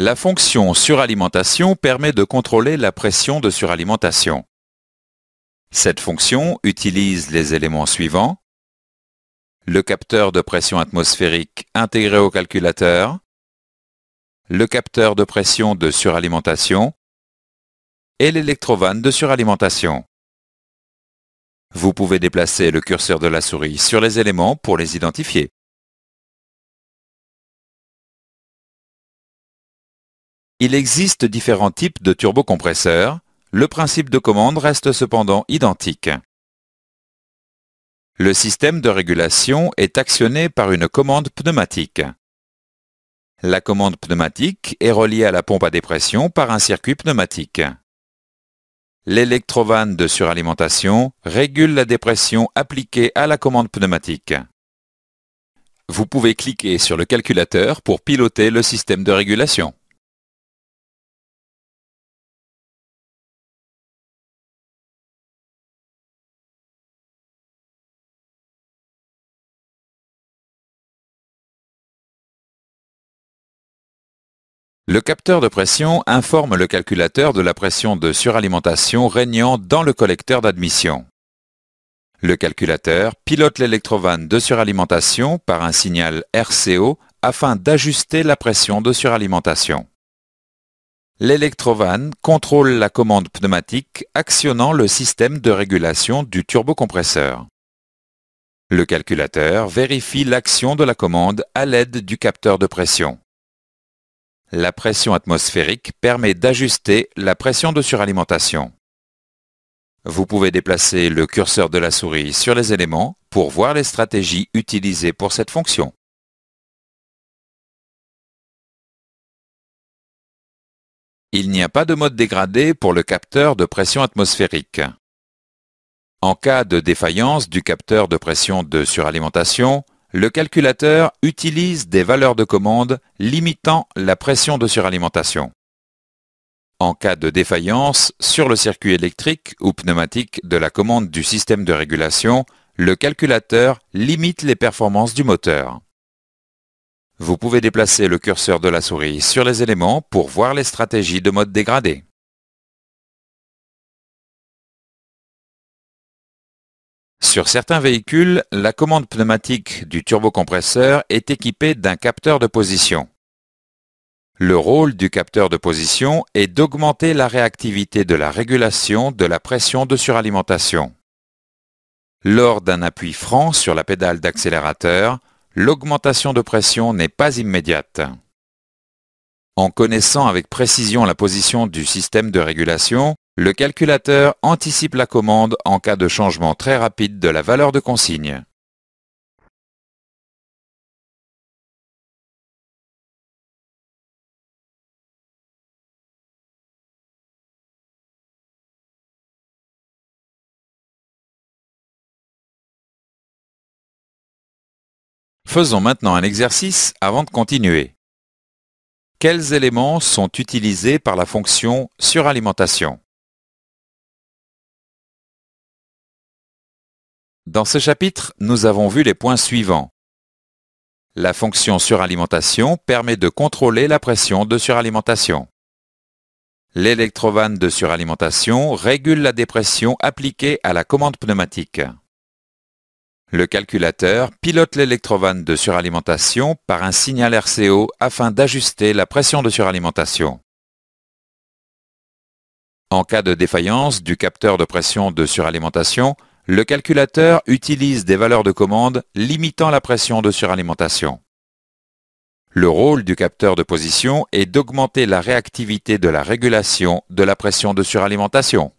La fonction suralimentation permet de contrôler la pression de suralimentation. Cette fonction utilise les éléments suivants. Le capteur de pression atmosphérique intégré au calculateur. Le capteur de pression de suralimentation. Et l'électrovanne de suralimentation. Vous pouvez déplacer le curseur de la souris sur les éléments pour les identifier. Il existe différents types de turbocompresseurs, le principe de commande reste cependant identique. Le système de régulation est actionné par une commande pneumatique. La commande pneumatique est reliée à la pompe à dépression par un circuit pneumatique. L'électrovanne de suralimentation régule la dépression appliquée à la commande pneumatique. Vous pouvez cliquer sur le calculateur pour piloter le système de régulation. Le capteur de pression informe le calculateur de la pression de suralimentation régnant dans le collecteur d'admission. Le calculateur pilote l'électrovanne de suralimentation par un signal RCO afin d'ajuster la pression de suralimentation. L'électrovanne contrôle la commande pneumatique actionnant le système de régulation du turbocompresseur. Le calculateur vérifie l'action de la commande à l'aide du capteur de pression. La pression atmosphérique permet d'ajuster la pression de suralimentation. Vous pouvez déplacer le curseur de la souris sur les éléments pour voir les stratégies utilisées pour cette fonction. Il n'y a pas de mode dégradé pour le capteur de pression atmosphérique. En cas de défaillance du capteur de pression de suralimentation, le calculateur utilise des valeurs de commande limitant la pression de suralimentation. En cas de défaillance sur le circuit électrique ou pneumatique de la commande du système de régulation, le calculateur limite les performances du moteur. Vous pouvez déplacer le curseur de la souris sur les éléments pour voir les stratégies de mode dégradé. Sur certains véhicules, la commande pneumatique du turbocompresseur est équipée d'un capteur de position. Le rôle du capteur de position est d'augmenter la réactivité de la régulation de la pression de suralimentation. Lors d'un appui franc sur la pédale d'accélérateur, l'augmentation de pression n'est pas immédiate. En connaissant avec précision la position du système de régulation, le calculateur anticipe la commande en cas de changement très rapide de la valeur de consigne. Faisons maintenant un exercice avant de continuer. Quels éléments sont utilisés par la fonction suralimentation Dans ce chapitre, nous avons vu les points suivants. La fonction suralimentation permet de contrôler la pression de suralimentation. L'électrovanne de suralimentation régule la dépression appliquée à la commande pneumatique. Le calculateur pilote l'électrovanne de suralimentation par un signal RCO afin d'ajuster la pression de suralimentation. En cas de défaillance du capteur de pression de suralimentation, le calculateur utilise des valeurs de commande limitant la pression de suralimentation. Le rôle du capteur de position est d'augmenter la réactivité de la régulation de la pression de suralimentation.